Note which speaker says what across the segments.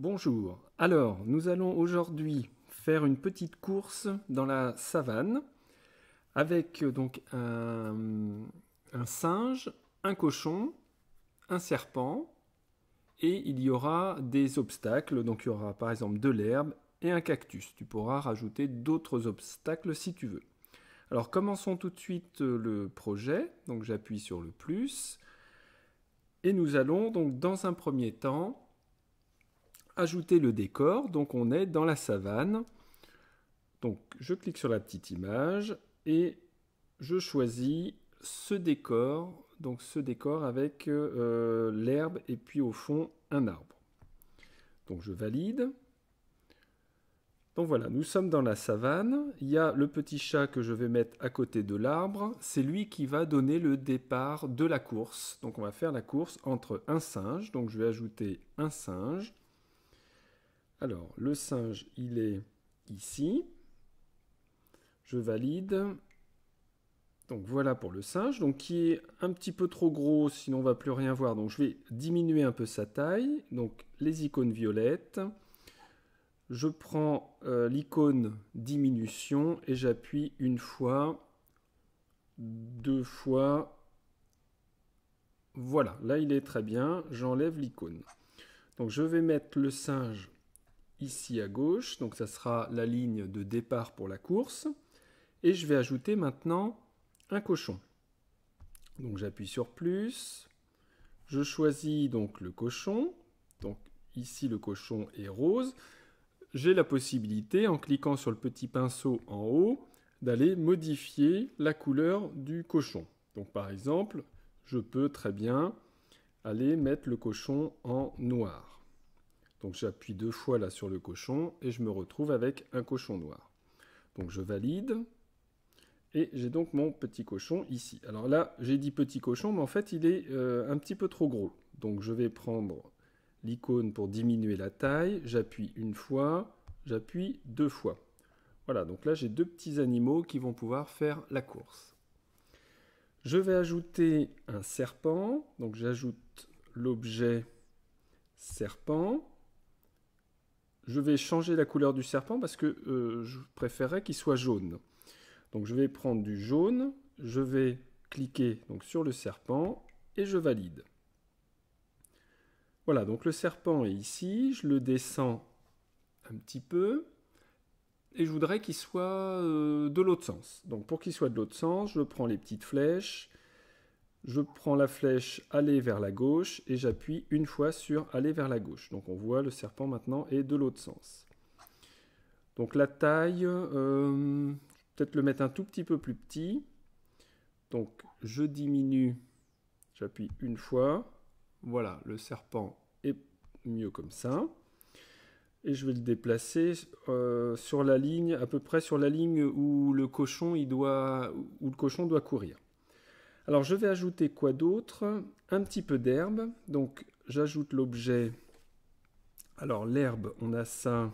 Speaker 1: Bonjour, alors nous allons aujourd'hui faire une petite course dans la savane avec euh, donc un, singe, un cochon, un serpent et il y aura des obstacles, donc il y aura par exemple de l'herbe et un cactus. Tu pourras rajouter d'autres obstacles si tu veux. Alors commençons tout de suite euh, le projet, donc j'appuie sur le plus et nous allons donc dans un premier temps ajouter le décor. Donc on est dans la savane. Donc je clique sur la petite image et je choisis ce décor. Donc ce décor avec euh, l'herbe et puis au fond un arbre. Donc je valide. Donc voilà, nous sommes dans la savane. Il y a le petit chat que je vais mettre à côté de l'arbre. C'est lui qui va donner le départ de la course. Donc on va faire la course entre un singe. Donc je vais ajouter un singe. Alors, le singe, il est ici. Je valide. Donc voilà pour le singe, donc qui est un petit peu trop gros, sinon on va plus rien voir. Donc je vais diminuer un peu sa taille. Donc les icônes violettes. Je prends euh, l'icône diminution et j'appuie une fois, deux fois. Voilà, là il est très bien. J'enlève l'icône. Donc je vais mettre le singe ici à gauche, donc ça sera la ligne de départ pour la course. Et je vais ajouter maintenant un cochon. Donc j'appuie sur plus, je choisis donc le cochon, donc ici le cochon est rose. J'ai la possibilité, en cliquant sur le petit pinceau en haut, d'aller modifier la couleur du cochon. Donc par exemple, je peux très bien aller mettre le cochon en noir. Donc j'appuie deux fois là sur le cochon et je me retrouve avec un cochon noir. Donc je valide et j'ai donc mon petit cochon ici. Alors là, j'ai dit petit cochon, mais en fait, il est euh, un petit peu trop gros. Donc je vais prendre l'icône pour diminuer la taille. J'appuie une fois, j'appuie deux fois. Voilà, donc là, j'ai deux petits animaux qui vont pouvoir faire la course. Je vais ajouter un serpent. Donc j'ajoute l'objet serpent je vais changer la couleur du serpent parce que euh, je préférerais qu'il soit jaune. Donc je vais prendre du jaune, je vais cliquer donc, sur le serpent et je valide. Voilà, donc le serpent est ici, je le descends un petit peu et je voudrais qu'il soit euh, de l'autre sens. Donc pour qu'il soit de l'autre sens, je prends les petites flèches, je prends la flèche aller vers la gauche et j'appuie une fois sur aller vers la gauche. Donc on voit le serpent maintenant est de l'autre sens. Donc la taille, vais euh, peut-être le mettre un tout petit peu plus petit. Donc je diminue, j'appuie une fois. Voilà, le serpent est mieux comme ça. Et je vais le déplacer euh, sur la ligne, à peu près sur la ligne où le cochon doit courir. Alors je vais ajouter quoi d'autre Un petit peu d'herbe. Donc j'ajoute l'objet. Alors l'herbe, on a ça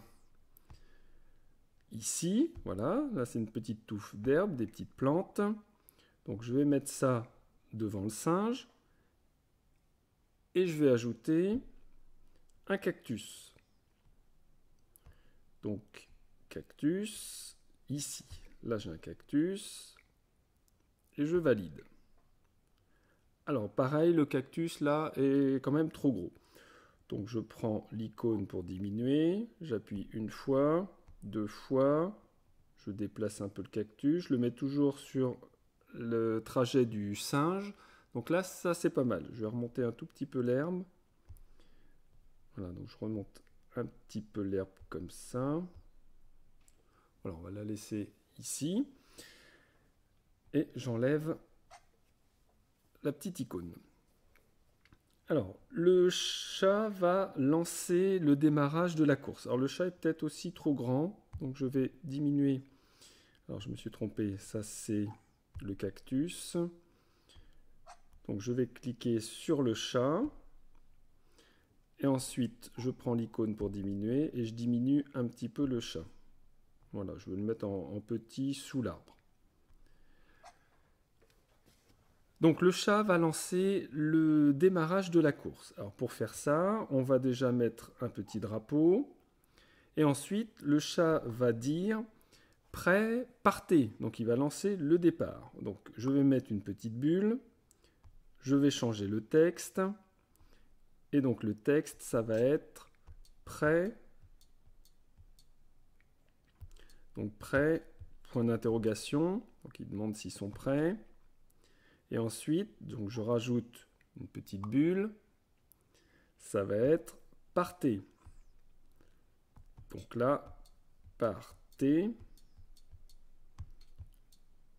Speaker 1: ici. Voilà, là c'est une petite touffe d'herbe, des petites plantes. Donc je vais mettre ça devant le singe. Et je vais ajouter un cactus. Donc cactus, ici. Là j'ai un cactus. Et je valide. Alors pareil, le cactus là est quand même trop gros. Donc je prends l'icône pour diminuer, j'appuie une fois, deux fois, je déplace un peu le cactus, je le mets toujours sur le trajet du singe. Donc là, ça c'est pas mal. Je vais remonter un tout petit peu l'herbe. Voilà, donc je remonte un petit peu l'herbe comme ça. Voilà, on va la laisser ici. Et j'enlève la petite icône. Alors, le chat va lancer le démarrage de la course. Alors, le chat est peut-être aussi trop grand, donc je vais diminuer. Alors, je me suis trompé, ça c'est le cactus. Donc, je vais cliquer sur le chat. Et ensuite, je prends l'icône pour diminuer et je diminue un petit peu le chat. Voilà, je vais le mettre en, en petit sous l'arbre. Donc le chat va lancer le démarrage de la course. Alors pour faire ça, on va déjà mettre un petit drapeau. Et ensuite, le chat va dire prêt, partez. Donc il va lancer le départ. Donc je vais mettre une petite bulle. Je vais changer le texte. Et donc le texte, ça va être prêt. Donc prêt, point d'interrogation. Donc il demande s'ils sont prêts. Et ensuite, donc je rajoute une petite bulle. Ça va être partez. Donc là, partez.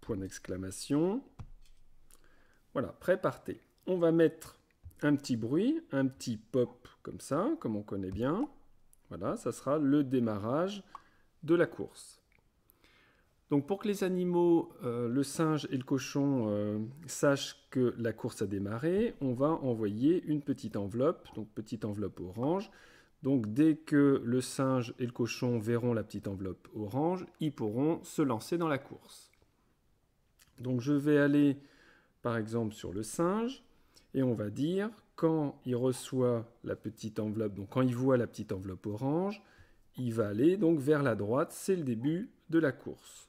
Speaker 1: Point d'exclamation. Voilà, prêt, parté. On va mettre un petit bruit, un petit pop comme ça, comme on connaît bien. Voilà, ça sera le démarrage de la course. Donc pour que les animaux, euh, le singe et le cochon euh, sachent que la course a démarré, on va envoyer une petite enveloppe, donc petite enveloppe orange. Donc dès que le singe et le cochon verront la petite enveloppe orange, ils pourront se lancer dans la course. Donc je vais aller par exemple sur le singe et on va dire quand il reçoit la petite enveloppe, donc quand il voit la petite enveloppe orange, il va aller donc vers la droite, c'est le début de la course.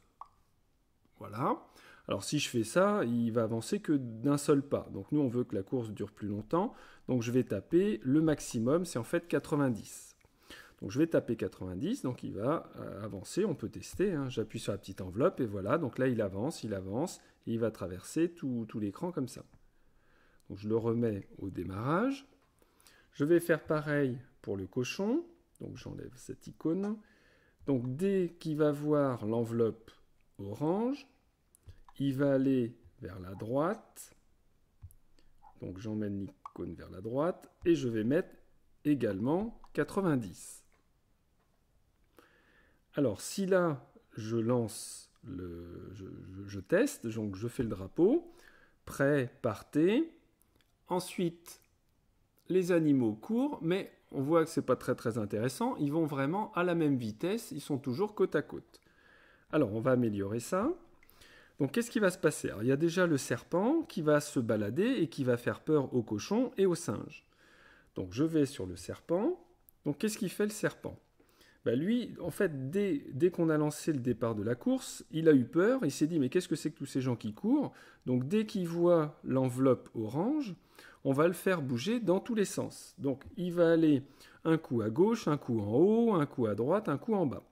Speaker 1: Voilà. Alors si je fais ça, il va avancer que d'un seul pas. Donc nous, on veut que la course dure plus longtemps. Donc je vais taper le maximum, c'est en fait 90. Donc je vais taper 90, donc il va euh, avancer, on peut tester. Hein. J'appuie sur la petite enveloppe et voilà. Donc là, il avance, il avance et il va traverser tout, tout l'écran comme ça. Donc je le remets au démarrage. Je vais faire pareil pour le cochon. Donc j'enlève cette icône. Donc dès qu'il va voir l'enveloppe orange, il va aller vers la droite. Donc j'emmène l'icône vers la droite et je vais mettre également 90. Alors si là je lance le, je, teste, donc je fais le drapeau, prêt, partez. Ensuite, les animaux courent, mais on voit que ce c'est pas très très intéressant. Ils vont vraiment à la même vitesse, ils sont toujours côte à côte. Alors on va améliorer ça. Donc qu'est-ce qui va se passer Il y a déjà le serpent qui va se balader et qui va faire peur aux cochons et aux singes. Donc je vais sur le serpent. Donc qu'est-ce qu'il fait le serpent ben lui, en fait, dès, dès qu'on a lancé le départ de la course, il a eu peur, il s'est dit mais qu'est-ce que c'est que tous ces gens qui courent Donc dès qu'il voit l'enveloppe orange, on va le faire bouger dans tous les sens. Donc il va aller un coup à gauche, un coup en haut, un coup à droite, un coup en bas.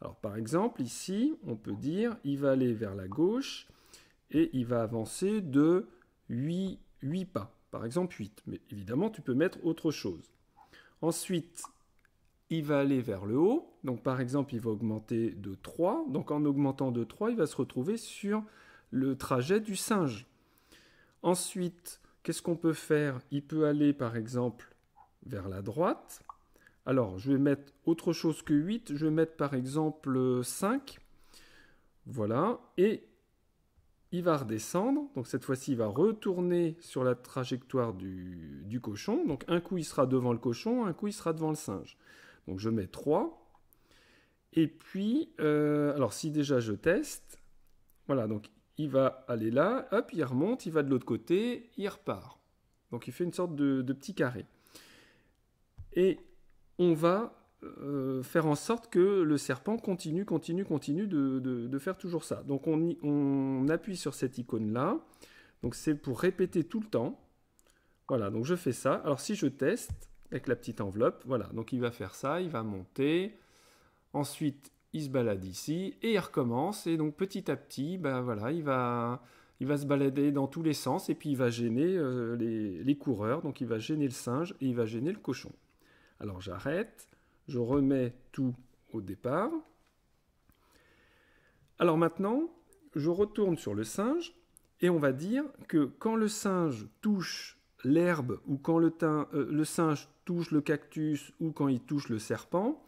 Speaker 1: Alors par exemple, ici, on peut dire il va aller vers la gauche et il va avancer de 8, 8 pas, par exemple 8. Mais évidemment, tu peux mettre autre chose. Ensuite, il va aller vers le haut. Donc par exemple, il va augmenter de 3. Donc en augmentant de 3, il va se retrouver sur le trajet du singe. Ensuite, qu'est-ce qu'on peut faire Il peut aller par exemple vers la droite. Alors, je vais mettre autre chose que 8. Je vais mettre par exemple 5. Voilà. Et il va redescendre. Donc cette fois-ci, il va retourner sur la trajectoire du, cochon. Donc un coup, il sera devant le cochon, un coup, il sera devant le singe. Donc je mets 3. Et puis, euh, alors si déjà je teste, voilà, donc il va aller là, hop, il remonte, il va de l'autre côté, il repart. Donc il fait une sorte de, de petit carré. Et on va euh, faire en sorte que le serpent continue, continue, continue de, faire toujours ça. Donc on, appuie sur cette icône-là. Donc c'est pour répéter tout le temps. Voilà, donc je fais ça. Alors si je teste avec la petite enveloppe, voilà, donc il va faire ça, il va monter. Ensuite, il se balade ici et il recommence. Et donc petit à petit, ben voilà, il va, il va se balader dans tous les sens et puis il va gêner euh, les coureurs. Donc il va gêner le singe et il va gêner le cochon. Alors j'arrête, je remets tout au départ. Alors maintenant, je retourne sur le singe et on va dire que quand le singe touche l'herbe ou quand le, euh, singe touche le cactus ou quand il touche le serpent,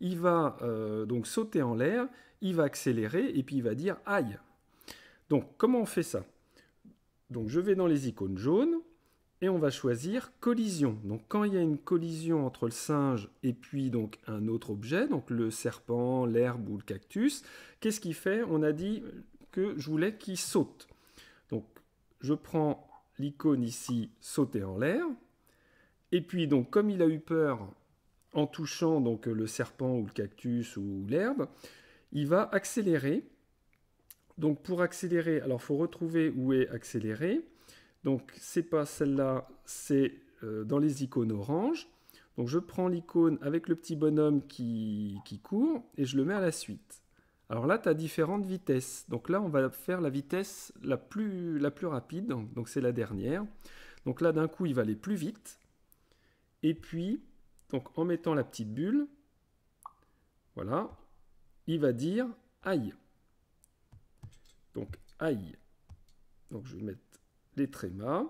Speaker 1: il va euh, donc sauter en l'air, il va accélérer et puis il va dire aïe. Donc comment on fait ça Donc je vais dans les icônes jaunes, et on va choisir collision. Donc quand il y a une collision entre le singe et puis donc un autre objet, donc le serpent, l'herbe ou le cactus, qu'est-ce qu'il fait On a dit que je voulais qu'il saute. Donc je prends l'icône ici sauter en l'air et puis donc comme il a eu peur en touchant donc le serpent ou le cactus ou l'herbe, il va accélérer. Donc pour accélérer, alors faut retrouver où est accéléré. Donc c'est pas celle-là, c'est euh, dans les icônes orange. Donc je prends l'icône avec le petit bonhomme qui, court et je le mets à la suite. Alors là, tu as différentes vitesses. Donc là, on va faire la vitesse la plus, la plus rapide, donc c'est la dernière. Donc là, d'un coup, il va aller plus vite. Et puis, donc en mettant la petite bulle, voilà, il va dire aïe. Donc aïe. Donc je vais mettre les trémas.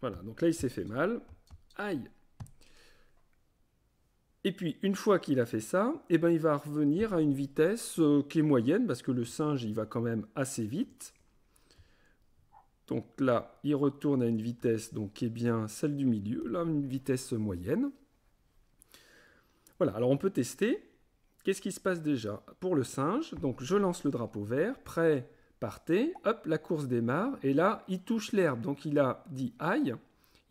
Speaker 1: Voilà, donc là il s'est fait mal. Aïe Et puis une fois qu'il a fait ça, et eh ben, il va revenir à une vitesse euh, qui est moyenne, parce que le singe il va quand même assez vite. Donc là, il retourne à une vitesse donc, qui est bien celle du milieu, là une vitesse moyenne. Voilà, alors on peut tester. Qu'est-ce qui se passe déjà Pour le singe, donc je lance le drapeau vert, prêt partez, hop, la course démarre, et là, il touche l'herbe. Donc il a dit aïe,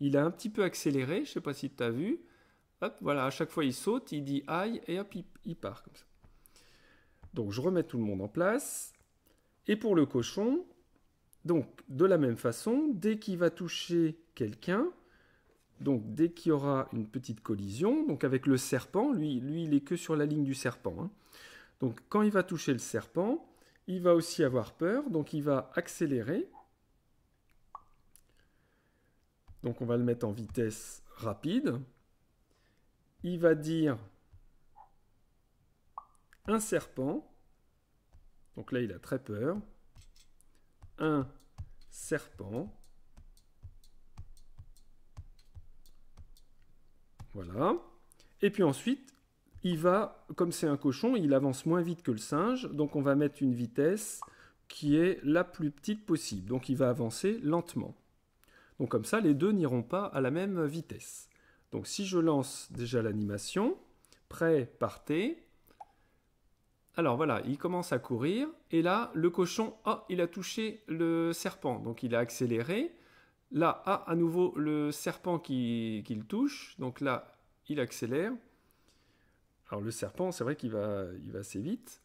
Speaker 1: il a un petit peu accéléré, je ne sais pas si tu as vu. Hop, voilà, à chaque fois il saute, il dit aïe, et hop, il, part comme ça. Donc je remets tout le monde en place. Et pour le cochon, donc de la même façon, dès qu'il va toucher quelqu'un, donc dès qu'il y aura une petite collision, donc avec le serpent, lui, lui il est que sur la ligne du serpent. Hein. Donc quand il va toucher le serpent, il va aussi avoir peur, donc il va accélérer. Donc on va le mettre en vitesse rapide. Il va dire un serpent. Donc là, il a très peur. Un serpent. Voilà. Et puis ensuite, il va, comme c'est un cochon, il avance moins vite que le singe, donc on va mettre une vitesse qui est la plus petite possible. Donc il va avancer lentement. Donc comme ça, les deux n'iront pas à la même vitesse. Donc si je lance déjà l'animation, prêt, partez. Alors voilà, il commence à courir, et là, le cochon, ah, il a touché le serpent, donc il a accéléré. Là, ah, à nouveau, le serpent qu'il le touche, donc là, il accélère. Alors le serpent, c'est vrai qu'il va, il va assez vite.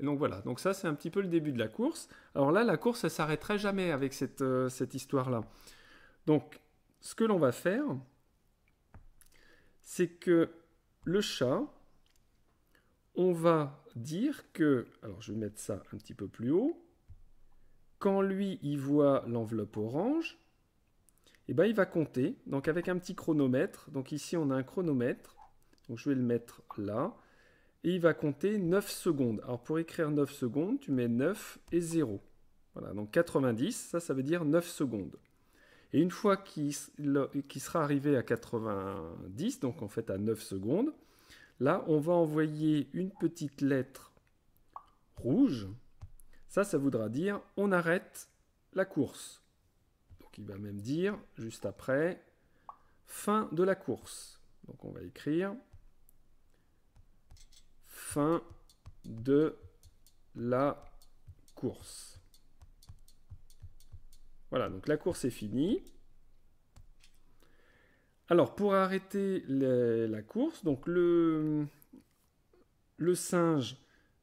Speaker 1: donc voilà, donc ça c'est un petit peu le début de la course. Alors là, la course, elle s'arrêterait jamais avec euh, cette, histoire-là. Donc, ce que l'on va faire, c'est que le chat, on va dire que, alors je vais mettre ça un petit peu plus haut, quand lui, il voit l'enveloppe orange, eh ben, il va compter, donc avec un petit chronomètre. Donc ici, on a un chronomètre. Donc je vais le mettre là. Et il va compter 9 secondes. Alors pour écrire 9 secondes, tu mets 9 et 0. Voilà, donc 90, ça, ça veut dire 9 secondes. Et une fois qu'il sera arrivé à 90, donc en fait à 9 secondes, là, on va envoyer une petite lettre rouge. Ça, ça voudra dire on arrête la course. Donc il va même dire, juste après, fin de la course. Donc on va écrire fin de la course. Voilà, donc la course est finie. Alors, pour arrêter la course, donc le, le singe,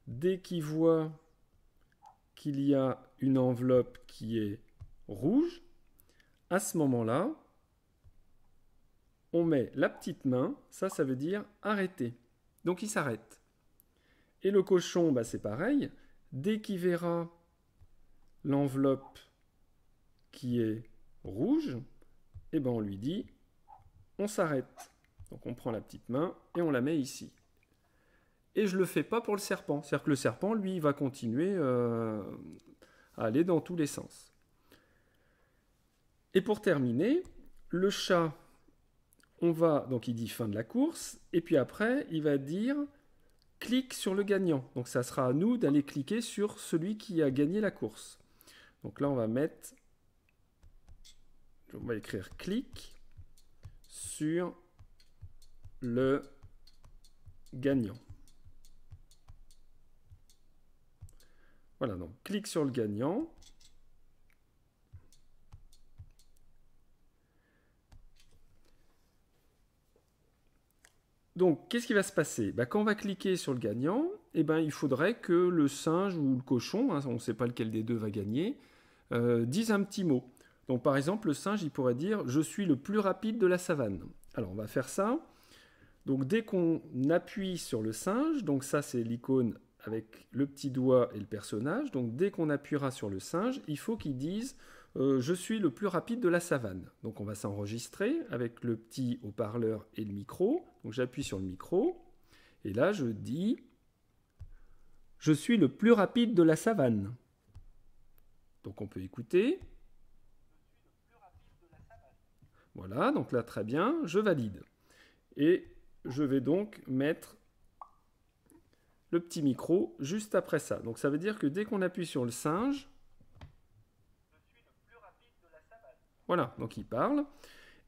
Speaker 1: dès qu'il voit qu'il y a une enveloppe qui est rouge, à ce moment-là, on met la petite main, ça, ça veut dire arrêter. Donc il s'arrête. Et le cochon, bah, c'est pareil. Dès qu'il verra l'enveloppe qui est rouge, eh ben on lui dit on s'arrête. Donc on prend la petite main et on la met ici. Et je ne le fais pas pour le serpent. C'est-à-dire que le serpent, lui, il va continuer euh, à aller dans tous les sens. Et pour terminer, le chat, on va, donc il dit fin de la course, et puis après, il va dire clique sur le gagnant. Donc ça sera à nous d'aller cliquer sur celui qui a gagné la course. Donc là, on va mettre, on va écrire clic sur le gagnant. Voilà, donc clique sur le gagnant. Donc, qu'est-ce qui va se passer bah, Quand on va cliquer sur le gagnant, eh ben, il faudrait que le singe ou le cochon, hein, on ne sait pas lequel des deux va gagner, euh, dise un petit mot. Donc, par exemple, le singe, il pourrait dire « Je suis le plus rapide de la savane ». Alors, on va faire ça. Donc, dès qu'on appuie sur le singe, donc ça, c'est l'icône avec le petit doigt et le personnage. Donc, dès qu'on appuiera sur le singe, il faut qu'il dise « euh, je suis le plus rapide de la savane. Donc on va s'enregistrer avec le petit haut-parleur et le micro. Donc j'appuie sur le micro et là je dis je suis le plus rapide de la savane. Donc on peut écouter. Voilà, donc là très bien, je valide. Et je vais donc mettre le petit micro juste après ça. Donc ça veut dire que dès qu'on appuie sur le singe, Voilà, donc il parle.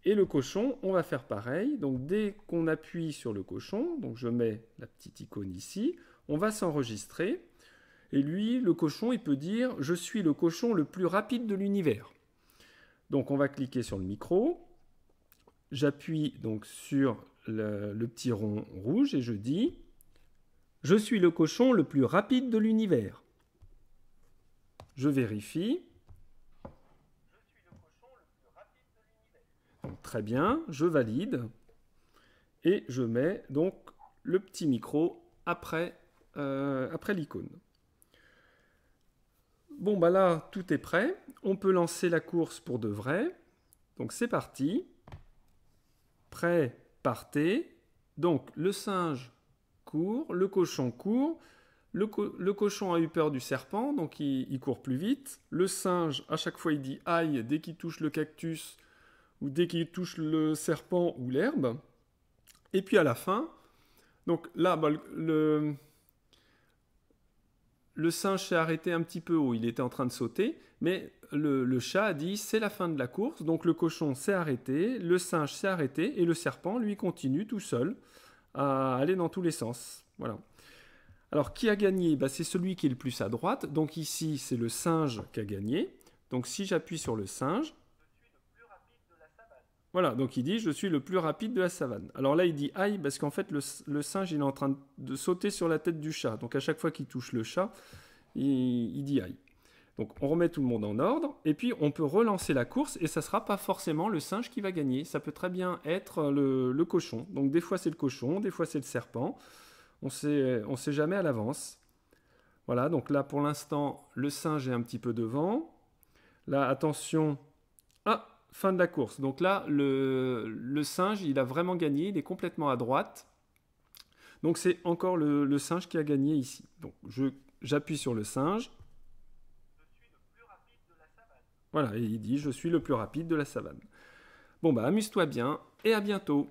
Speaker 1: Et le cochon, on va faire pareil. Donc dès qu'on appuie sur le cochon, donc je mets la petite icône ici, on va s'enregistrer. Et lui, le cochon, il peut dire « Je suis le cochon le plus rapide de l'univers ». Donc on va cliquer sur le micro. J'appuie donc sur le petit rond rouge et je dis « Je suis le cochon le plus rapide de l'univers ». Je vérifie. Très bien, je valide. Et je mets donc le petit micro après, euh, après l'icône. Bon, bah là, tout est prêt. On peut lancer la course pour de vrai. Donc c'est parti. Prêt, partez. Donc le singe court, le cochon court. Le, le, cochon a eu peur du serpent, donc il, il, court plus vite. Le singe, à chaque fois, il dit aïe dès qu'il touche le cactus ou dès qu'il touche le serpent ou l'herbe. Et puis à la fin, donc là, bah, le, le singe s'est arrêté un petit peu haut, il était en train de sauter, mais le, chat a dit c'est la fin de la course, donc le cochon s'est arrêté, le singe s'est arrêté, et le serpent, lui, continue tout seul à aller dans tous les sens. Voilà. Alors qui a gagné bah, C'est celui qui est le plus à droite, donc ici c'est le singe qui a gagné. Donc si j'appuie sur le singe, voilà, donc il dit je suis le plus rapide de la savane. Alors là, il dit aïe parce qu'en fait, le, singe, il est en train de sauter sur la tête du chat. Donc à chaque fois qu'il touche le chat, il, dit aïe. Donc on remet tout le monde en ordre et puis on peut relancer la course et ça sera pas forcément le singe qui va gagner. Ça peut très bien être le, cochon. Donc des fois c'est le cochon, des fois c'est le serpent. On sait, on sait jamais à l'avance. Voilà, donc là pour l'instant le singe est un petit peu devant. Là attention. Ah, fin de la course. Donc là, le, singe, il a vraiment gagné, il est complètement à droite. Donc c'est encore le, singe qui a gagné ici. Donc j'appuie sur le singe. Voilà, et il dit je suis le plus rapide de la savane. Bon bah amuse-toi bien et à bientôt.